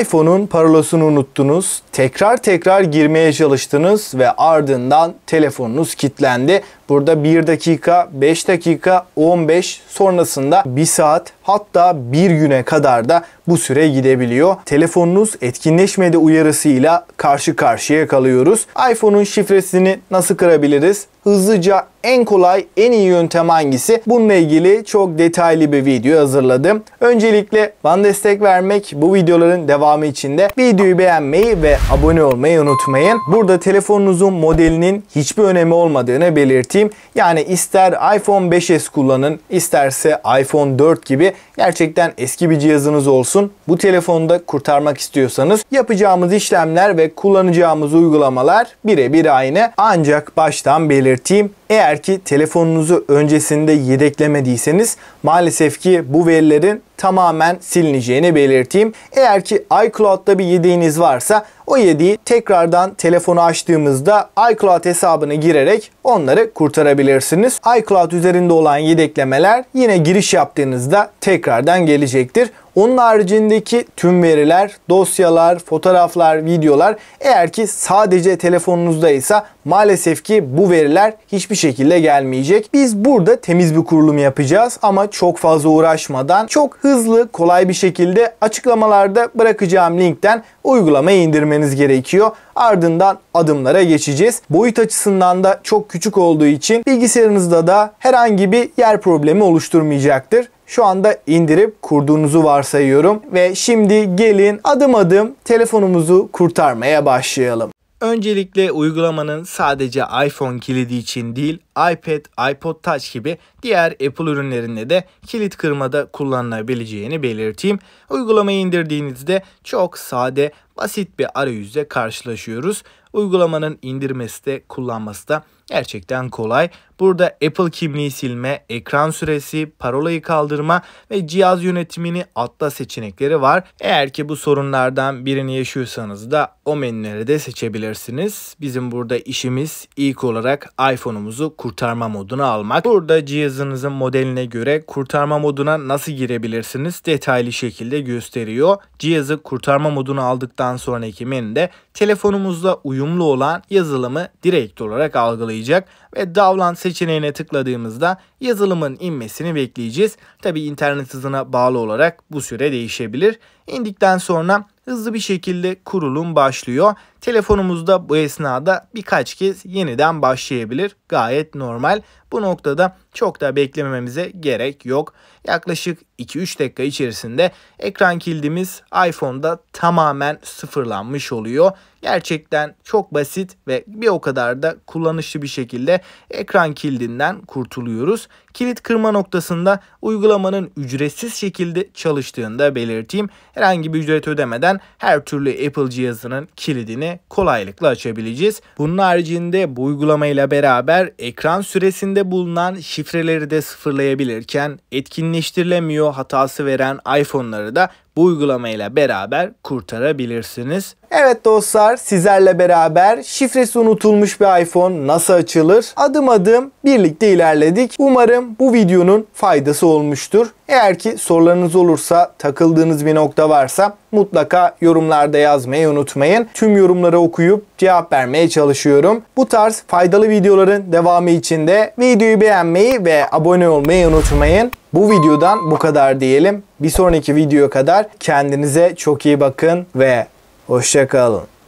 iPhone'un parolasını unuttunuz, tekrar tekrar girmeye çalıştınız ve ardından telefonunuz kilitlendi Burada 1 dakika, 5 dakika, 15 sonrasında 1 saat hatta 1 güne kadar da bu süre gidebiliyor. Telefonunuz etkinleşmedi uyarısıyla karşı karşıya kalıyoruz. iPhone'un şifresini nasıl kırabiliriz? Hızlıca en kolay, en iyi yöntem hangisi? Bununla ilgili çok detaylı bir video hazırladım. Öncelikle bana destek vermek bu videoların devamı için de videoyu beğenmeyi ve abone olmayı unutmayın. Burada telefonunuzun modelinin hiçbir önemi olmadığını belirteyim anlatayım. Yani ister iPhone 5S kullanın, isterse iPhone 4 gibi gerçekten eski bir cihazınız olsun. Bu telefonda kurtarmak istiyorsanız yapacağımız işlemler ve kullanacağımız uygulamalar birebir aynı. Ancak baştan belirteyim. Eğer ki telefonunuzu öncesinde yedeklemediyseniz maalesef ki bu verilerin tamamen silineceğini belirteyim. Eğer ki iCloud'da bir yediğiniz varsa o yediği tekrardan telefonu açtığımızda iCloud hesabını girerek onları kurtarabilirsiniz. iCloud üzerinde olan yedeklemeler yine giriş yaptığınızda tekrardan gelecektir. Onun haricindeki tüm veriler, dosyalar, fotoğraflar, videolar eğer ki sadece telefonunuzdaysa maalesef ki bu veriler hiçbir şekilde gelmeyecek. Biz burada temiz bir kurulum yapacağız ama çok fazla uğraşmadan çok hızlı kolay bir şekilde açıklamalarda bırakacağım linkten uygulamayı indirmeniz gerekiyor. Ardından adımlara geçeceğiz. Boyut açısından da çok küçük olduğu için bilgisayarınızda da herhangi bir yer problemi oluşturmayacaktır şu anda indirip kurduğunuzu varsayıyorum. Ve şimdi gelin adım adım telefonumuzu kurtarmaya başlayalım. Öncelikle uygulamanın sadece iPhone kilidi için değil iPad, iPod Touch gibi diğer Apple ürünlerinde de kilit kırmada kullanılabileceğini belirteyim. Uygulamayı indirdiğinizde çok sade, basit bir arayüzle karşılaşıyoruz. Uygulamanın indirmesi de kullanması da gerçekten kolay. Burada Apple kimliği silme, ekran süresi, parolayı kaldırma ve cihaz yönetimini atla seçenekleri var. Eğer ki bu sorunlardan birini yaşıyorsanız da o menüleri de seçebilirsiniz. Bizim burada işimiz ilk olarak iPhone'umuzu kurtarma moduna almak. Burada cihazınızın modeline göre kurtarma moduna nasıl girebilirsiniz detaylı şekilde gösteriyor. Cihazı kurtarma moduna aldıktan sonraki menüde telefonumuzla uyumlu olan yazılımı direkt olarak algılayacak ve download seçeneğine tıkladığımızda yazılımın inmesini bekleyeceğiz. Tabi internet hızına bağlı olarak bu süre değişebilir. İndikten sonra hızlı bir şekilde kurulum başlıyor. Telefonumuzda bu esnada birkaç kez yeniden başlayabilir. Gayet normal. Bu noktada çok da beklememize gerek yok. Yaklaşık 2-3 dakika içerisinde ekran kilidimiz iPhone'da tamamen sıfırlanmış oluyor. Gerçekten çok basit ve bir o kadar da kullanışlı bir şekilde ekran kilidinden kurtuluyoruz. Kilit kırma noktasında uygulamanın ücretsiz şekilde çalıştığını da belirteyim. Herhangi bir ücret ödemeden her türlü Apple cihazının kilidini kolaylıkla açabileceğiz. Bunun haricinde bu uygulamayla beraber ekran süresinde bulunan şifreleri de sıfırlayabilirken etkinleştirilemiyor hatası veren iPhone'ları da bu uygulamayla beraber kurtarabilirsiniz. Evet dostlar sizlerle beraber şifresi unutulmuş bir iPhone nasıl açılır? Adım adım birlikte ilerledik. Umarım bu videonun faydası olmuştur. Eğer ki sorularınız olursa takıldığınız bir nokta varsa mutlaka yorumlarda yazmayı unutmayın. Tüm yorumları okuyup cevap vermeye çalışıyorum. Bu tarz faydalı videoların devamı için de videoyu beğenmeyi ve abone olmayı unutmayın. Bu videodan bu kadar diyelim. Bir sonraki videoya kadar kendinize çok iyi bakın ve hoşçakalın.